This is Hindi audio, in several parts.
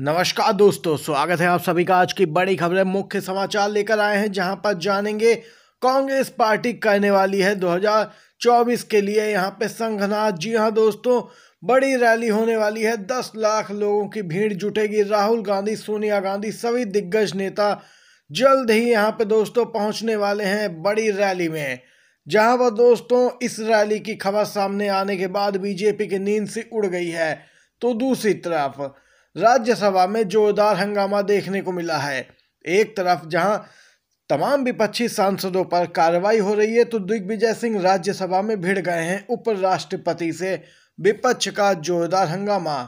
नमस्कार दोस्तों स्वागत है आप सभी का आज की बड़ी खबरें मुख्य समाचार लेकर आए हैं जहां पर जानेंगे कांग्रेस पार्टी करने वाली है 2024 के लिए यहां पे संघनाथ जी हां दोस्तों बड़ी रैली होने वाली है 10 लाख लोगों की भीड़ जुटेगी राहुल गांधी सोनिया गांधी सभी दिग्गज नेता जल्द ही यहाँ पे दोस्तों पहुंचने वाले हैं बड़ी रैली में जहां पर दोस्तों इस रैली की खबर सामने आने के बाद बीजेपी की नींद सी उड़ गई है तो दूसरी तरफ राज्यसभा में जोरदार हंगामा देखने को मिला है एक तरफ जहां तमाम विपक्षी सांसदों पर कार्रवाई हो रही है तो दिग्विजय सिंह राज्यसभा में भिड़ गए हैं उपराष्ट्रपति से विपक्ष का जोरदार हंगामा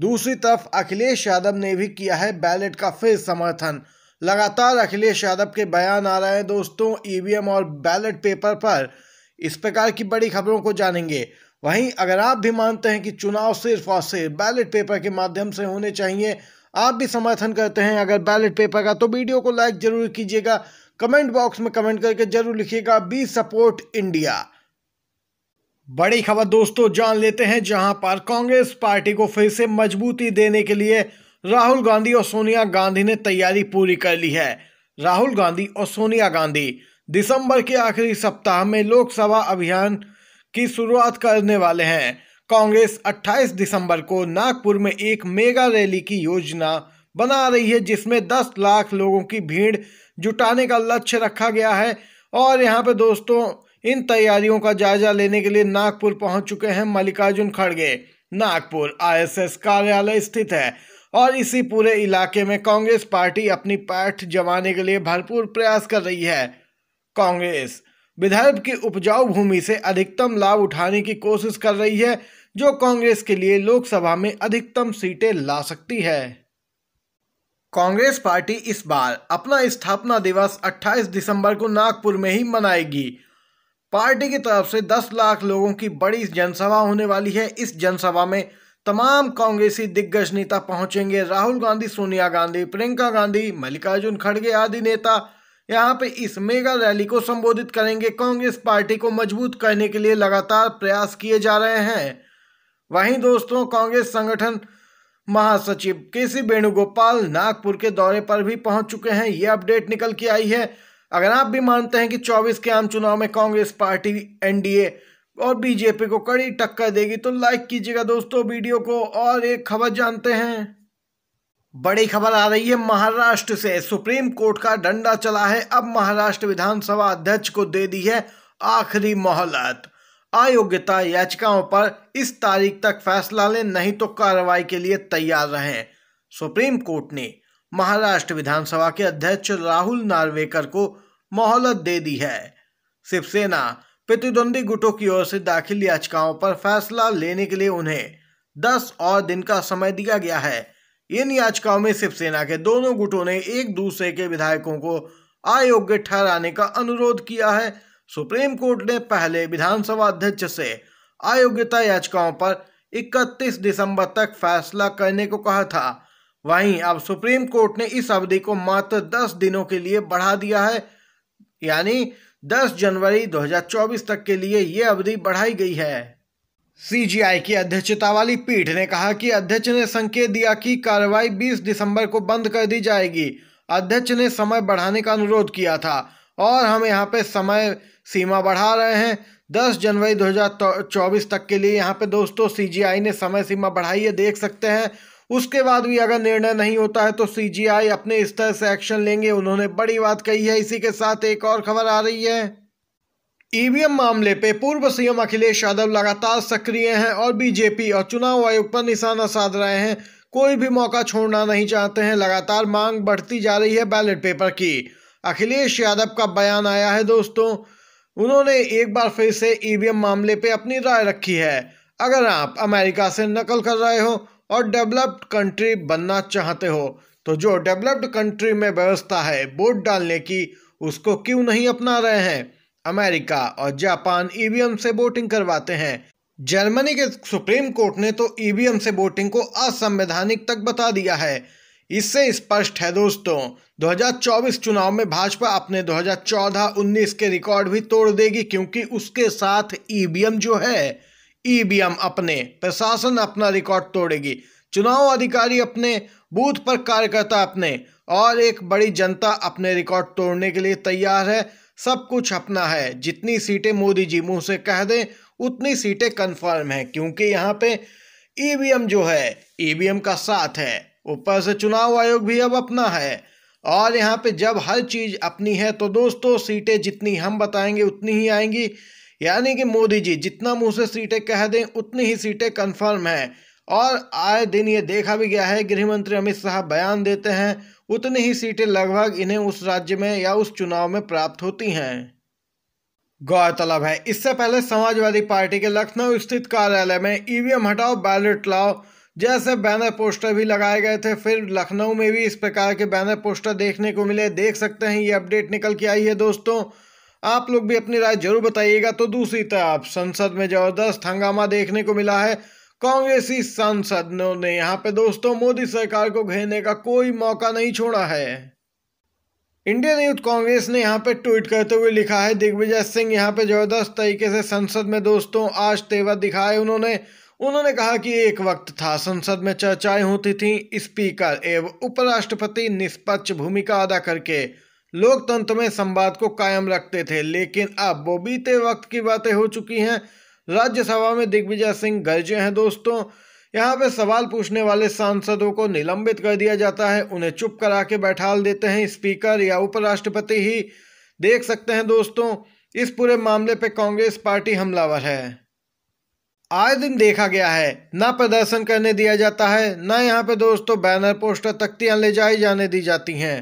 दूसरी तरफ अखिलेश यादव ने भी किया है बैलेट का फिर समर्थन लगातार अखिलेश यादव के बयान आ रहे हैं दोस्तों ईवीएम और बैलेट पेपर पर इस प्रकार की बड़ी खबरों को जानेंगे वहीं अगर आप भी मानते हैं कि चुनाव सिर्फ और सिर्फ बैलेट पेपर के माध्यम से होने चाहिए आप भी समर्थन करते हैं अगर बैलेट पेपर का तो वीडियो को लाइक जरूर कीजिएगा कमेंट बॉक्स में कमेंट करके जरूर लिखिएगा बी सपोर्ट इंडिया बड़ी खबर दोस्तों जान लेते हैं जहां पर कांग्रेस पार्टी को फिर से मजबूती देने के लिए राहुल गांधी और सोनिया गांधी ने तैयारी पूरी कर ली है राहुल गांधी और सोनिया गांधी दिसंबर के आखिरी सप्ताह में लोकसभा अभियान की शुरुआत करने वाले हैं कांग्रेस 28 दिसंबर को नागपुर में एक मेगा रैली की योजना बना रही है जिसमें 10 लाख लोगों की भीड़ जुटाने का लक्ष्य रखा गया है और यहाँ पे दोस्तों इन तैयारियों का जायजा लेने के लिए नागपुर पहुंच चुके हैं मल्लिकार्जुन खड़गे नागपुर आईएसएस कार्यालय स्थित है और इसी पूरे इलाके में कांग्रेस पार्टी अपनी पैठ जमाने के लिए भरपूर प्रयास कर रही है कांग्रेस विदर्भ की उपजाऊ भूमि से अधिकतम लाभ उठाने की कोशिश कर रही है जो कांग्रेस के लिए लोकसभा में अधिकतम सीटें ला सकती है कांग्रेस पार्टी इस बार अपना स्थापना दिवस 28 दिसंबर को नागपुर में ही मनाएगी पार्टी की तरफ से 10 लाख लोगों की बड़ी जनसभा होने वाली है इस जनसभा में तमाम कांग्रेसी दिग्गज नेता पहुंचेंगे राहुल गांधी सोनिया गांधी प्रियंका गांधी मल्लिकार्जुन खड़गे आदि नेता यहाँ पे इस मेगा रैली को संबोधित करेंगे कांग्रेस पार्टी को मजबूत करने के लिए लगातार प्रयास किए जा रहे हैं वहीं दोस्तों कांग्रेस संगठन महासचिव के सी वेणुगोपाल नागपुर के दौरे पर भी पहुंच चुके हैं ये अपडेट निकल के आई है अगर आप भी मानते हैं कि 24 के आम चुनाव में कांग्रेस पार्टी एनडीए और बीजेपी को कड़ी टक्कर देगी तो लाइक कीजिएगा दोस्तों वीडियो को और एक खबर जानते हैं बड़ी खबर आ रही है महाराष्ट्र से सुप्रीम कोर्ट का डंडा चला है अब महाराष्ट्र विधानसभा अध्यक्ष को दे दी है आखिरी मोहलत अयोग्यता याचिकाओं पर इस तारीख तक फैसला लें नहीं तो कार्रवाई के लिए तैयार रहें सुप्रीम कोर्ट ने महाराष्ट्र विधानसभा के अध्यक्ष राहुल नार्वेकर को मोहलत दे दी है शिवसेना प्रतिद्वंदी गुटों की ओर से दाखिल याचिकाओं पर फैसला लेने के लिए उन्हें दस और दिन का समय दिया गया है इन याचिकाओं में शिवसेना के दोनों गुटों ने एक दूसरे के विधायकों को अयोग्य ठहराने का अनुरोध किया है सुप्रीम कोर्ट ने पहले विधानसभा अध्यक्ष से अयोग्यता याचिकाओं पर 31 दिसंबर तक फैसला करने को कहा था वहीं अब सुप्रीम कोर्ट ने इस अवधि को मात्र 10 दिनों के लिए बढ़ा दिया है यानी 10 जनवरी 2024 तक के लिए ये अवधि बढ़ाई गई है सीजीआई की अध्यक्षता वाली पीठ ने कहा कि अध्यक्ष ने संकेत दिया कि कार्रवाई 20 दिसंबर को बंद कर दी जाएगी अध्यक्ष ने समय बढ़ाने का अनुरोध किया था और हम यहाँ पे समय सीमा बढ़ा रहे हैं 10 जनवरी 2024 तक के लिए यहाँ पे दोस्तों सीजीआई ने समय सीमा बढ़ाई है देख सकते हैं उसके बाद भी अगर निर्णय नहीं होता है तो सी अपने स्तर से एक्शन लेंगे उन्होंने बड़ी बात कही है इसी के साथ एक और खबर आ रही है ईवीएम मामले पे पूर्व सीएम अखिलेश यादव लगातार सक्रिय हैं और बीजेपी और चुनाव आयोग पर निशाना साध रहे हैं कोई भी मौका छोड़ना नहीं चाहते हैं लगातार मांग बढ़ती जा रही है बैलेट पेपर की अखिलेश यादव का बयान आया है दोस्तों उन्होंने एक बार फिर से ईवीएम मामले पे अपनी राय रखी है अगर आप अमेरिका से नकल कर रहे हो और डेवलप्ड कंट्री बनना चाहते हो तो जो डेवलप्ड कंट्री में व्यवस्था है वोट डालने की उसको क्यों नहीं अपना रहे हैं अमेरिका और जापान ईवीएम से वोटिंग करवाते हैं जर्मनी के सुप्रीम कोर्ट ने तो ईवीएम से वोटिंग को असंवैधानिक तक बता दिया है इससे स्पष्ट है दोस्तों 2024 चुनाव में भाजपा अपने 2014-19 के रिकॉर्ड भी तोड़ देगी क्योंकि उसके साथ ईवीएम जो है ईवीएम अपने प्रशासन अपना रिकॉर्ड तोड़ेगी चुनाव अधिकारी अपने बूथ पर कार्यकर्ता अपने और एक बड़ी जनता अपने रिकॉर्ड तोड़ने के लिए तैयार है सब कुछ अपना है जितनी सीटें मोदी जी मुंह से कह दें उतनी सीटें कंफर्म हैं क्योंकि यहाँ पे ईवीएम e जो है ईवीएम e का साथ है ऊपर से चुनाव आयोग भी अब अपना है और यहाँ पे जब हर चीज़ अपनी है तो दोस्तों सीटें जितनी हम बताएंगे उतनी ही आएंगी यानी कि मोदी जी जितना मुंह से सीटें कह दें उतनी ही सीटें कन्फर्म हैं और आए दिन ये देखा भी गया है गृह मंत्री अमित शाह बयान देते हैं उतनी ही सीटें लगभग इन्हें उस राज्य में या उस चुनाव में प्राप्त होती हैं गौरतलब है इससे पहले समाजवादी पार्टी के लखनऊ स्थित कार्यालय में ईवीएम हटाओ बैलेट लाओ जैसे बैनर पोस्टर भी लगाए गए थे फिर लखनऊ में भी इस प्रकार के बैनर पोस्टर देखने को मिले देख सकते हैं ये अपडेट निकल के आई है दोस्तों आप लोग भी अपनी राय जरूर बताइएगा तो दूसरी तरफ संसद में जबरदस्त हंगामा देखने को मिला है कांग्रेसी सांसदों ने यहां पे दोस्तों मोदी सरकार को घेरने का कोई मौका नहीं छोड़ा है इंडियन यूथ कांग्रेस ने यहाँ पे ट्वीट करते हुए लिखा है दिग्विजय सिंह यहाँ पे जबरदस्त तरीके से संसद में दोस्तों आज तेवर दिखाए उन्होंने उन्होंने कहा कि एक वक्त था संसद में चर्चाएं होती थी स्पीकर एवं उपराष्ट्रपति निष्पक्ष भूमिका अदा करके लोकतंत्र में संवाद को कायम रखते थे लेकिन अब वो बीते वक्त की बातें हो चुकी हैं राज्यसभा में दिग्विजय सिंह गर्जे हैं दोस्तों यहाँ पे सवाल पूछने वाले सांसदों को निलंबित कर दिया जाता है उन्हें चुप करा के बैठा देते हैं स्पीकर या उपराष्ट्रपति ही देख सकते हैं दोस्तों इस पूरे मामले पे कांग्रेस पार्टी हमलावर है आए दिन देखा गया है ना प्रदर्शन करने दिया जाता है ना यहाँ पे दोस्तों बैनर पोस्टर तख्तियाँ ले जाई जाने दी जाती हैं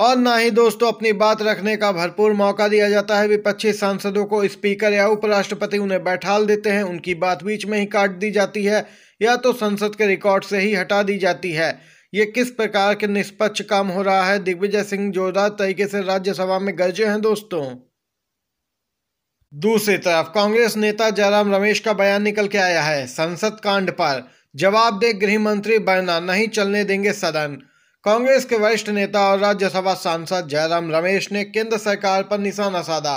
और ना ही दोस्तों अपनी बात रखने का भरपूर मौका दिया जाता है विपक्षी सांसदों को स्पीकर या उपराष्ट्रपति उन्हें बैठाल देते हैं उनकी बात बीच में ही काट दी जाती है या तो संसद के रिकॉर्ड से ही हटा दी जाती है ये किस प्रकार के निष्पक्ष काम हो रहा है दिग्विजय सिंह जोरदार तरीके से राज्यसभा में गर्जे हैं दोस्तों दूसरी तरफ कांग्रेस नेता जयराम रमेश का बयान निकल के आया है संसद कांड पर जवाब दे गृह मंत्री बनना नहीं चलने देंगे सदन कांग्रेस के वरिष्ठ नेता और राज्यसभा सांसद जयराम रमेश ने केंद्र सरकार पर निशाना साधा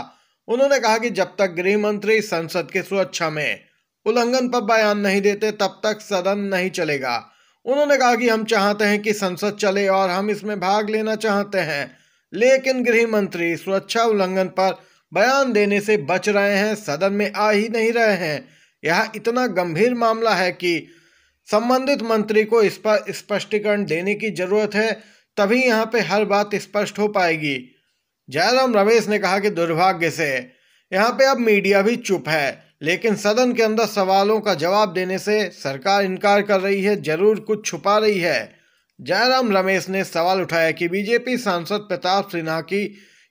उन्होंने कहा कि जब तक गृह मंत्री संसद के सुरक्षा में उल्लंघन पर बयान नहीं देते तब तक सदन नहीं चलेगा उन्होंने कहा कि हम चाहते हैं कि संसद चले और हम इसमें भाग लेना चाहते हैं लेकिन गृह मंत्री सुरक्षा उल्लंघन पर बयान देने से बच रहे हैं सदन में आ ही नहीं रहे हैं यह इतना गंभीर मामला है कि संबंधित मंत्री को इस पर स्पष्टीकरण देने की जरूरत है तभी यहाँ पे हर बात स्पष्ट हो पाएगी जयराम रमेश ने कहा कि दुर्भाग्य से यहाँ पे अब मीडिया भी चुप है लेकिन सदन के अंदर सवालों का जवाब देने से सरकार इनकार कर रही है जरूर कुछ छुपा रही है जयराम रमेश ने सवाल उठाया कि बीजेपी सांसद प्रताप सिन्हा की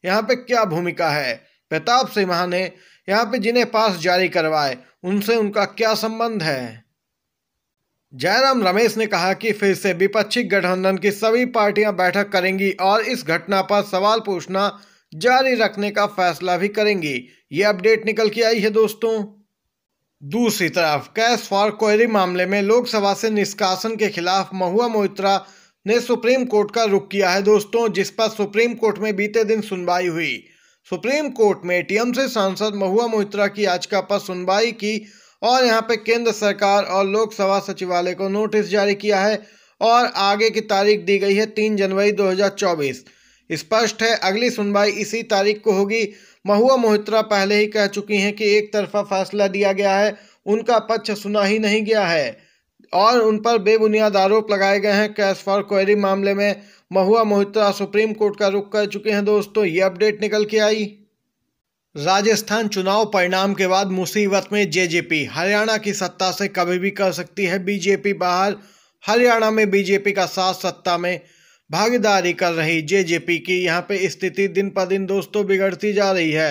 यहाँ पे क्या भूमिका है प्रताप सिन्हा ने यहाँ पे जिन्हें पास जारी करवाए उनसे उनका क्या संबंध है जयराम रमेश ने कहा कि फिर से विपक्षी गठबंधन की सभी पार्टियां बैठक करेंगी और इस घटना पर सवाल पूछना जारी रखने का फैसला भी करेंगी ये अपडेट निकल के आई है दोस्तों दूसरी तरफ कैश फॉर क्वेरी मामले में लोकसभा से निष्कासन के खिलाफ महुआ मोहित्रा ने सुप्रीम कोर्ट का रुख किया है दोस्तों जिस पर सुप्रीम कोर्ट में बीते दिन सुनवाई हुई सुप्रीम कोर्ट में टीएमसी सांसद महुआ मोहित्रा की याचिका पर सुनवाई की और यहाँ पे केंद्र सरकार और लोकसभा सचिवालय को नोटिस जारी किया है और आगे की तारीख दी गई है तीन जनवरी 2024 स्पष्ट है अगली सुनवाई इसी तारीख को होगी महुआ मोहित्रा पहले ही कह चुकी हैं कि एक तरफा फैसला दिया गया है उनका पक्ष सुना ही नहीं गया है और उन पर बेबुनियाद आरोप लगाए गए हैं कैश फॉर क्वेरी मामले में महुआ मोहित्रा सुप्रीम कोर्ट का रुख कर चुके हैं दोस्तों ये अपडेट निकल के आई राजस्थान चुनाव परिणाम के बाद मुसीबत में जेजेपी हरियाणा की सत्ता से कभी भी कर सकती है बीजेपी बाहर हरियाणा में बीजेपी का साथ सत्ता में भागीदारी कर रही जेजेपी की यहां पे स्थिति दिन पर दिन दोस्तों बिगड़ती जा रही है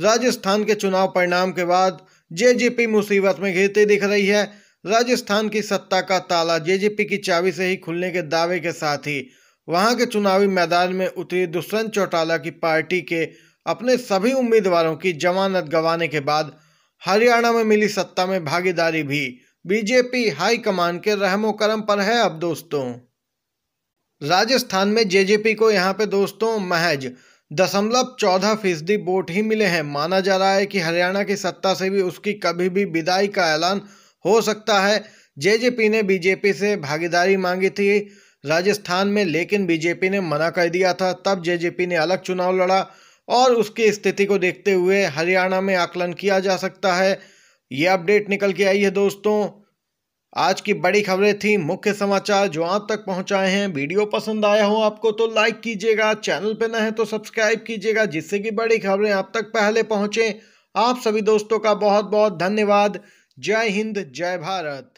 राजस्थान के चुनाव परिणाम के बाद जेजेपी मुसीबत में घिरती दिख रही है राजस्थान की सत्ता का ताला जेजेपी की चाबी से ही खुलने के दावे के साथ ही वहां के चुनावी मैदान में उतरी दुष्यंत चौटाला की पार्टी के अपने सभी उम्मीदवारों की जमानत गंवाने के बाद हरियाणा में मिली सत्ता में भागीदारी भी बीजेपी हाईकमान के रहमो करम पर है अब दोस्तों राजस्थान में जेजेपी को यहाँ पे दोस्तों महज दशमलव चौदह फीसदी वोट ही मिले हैं माना जा रहा है कि हरियाणा की सत्ता से भी उसकी कभी भी विदाई का ऐलान हो सकता है जेजेपी ने बीजेपी से भागीदारी मांगी थी राजस्थान में लेकिन बीजेपी ने मना कर दिया था तब जेजेपी ने अलग चुनाव लड़ा और उसकी स्थिति को देखते हुए हरियाणा में आकलन किया जा सकता है ये अपडेट निकल के आई है दोस्तों आज की बड़ी खबरें थी मुख्य समाचार जो आप तक पहुंचाए हैं वीडियो पसंद आया हो आपको तो लाइक कीजिएगा चैनल पर न है तो सब्सक्राइब कीजिएगा जिससे कि बड़ी खबरें आप तक पहले पहुंचे आप सभी दोस्तों का बहुत बहुत धन्यवाद जय हिंद जय भारत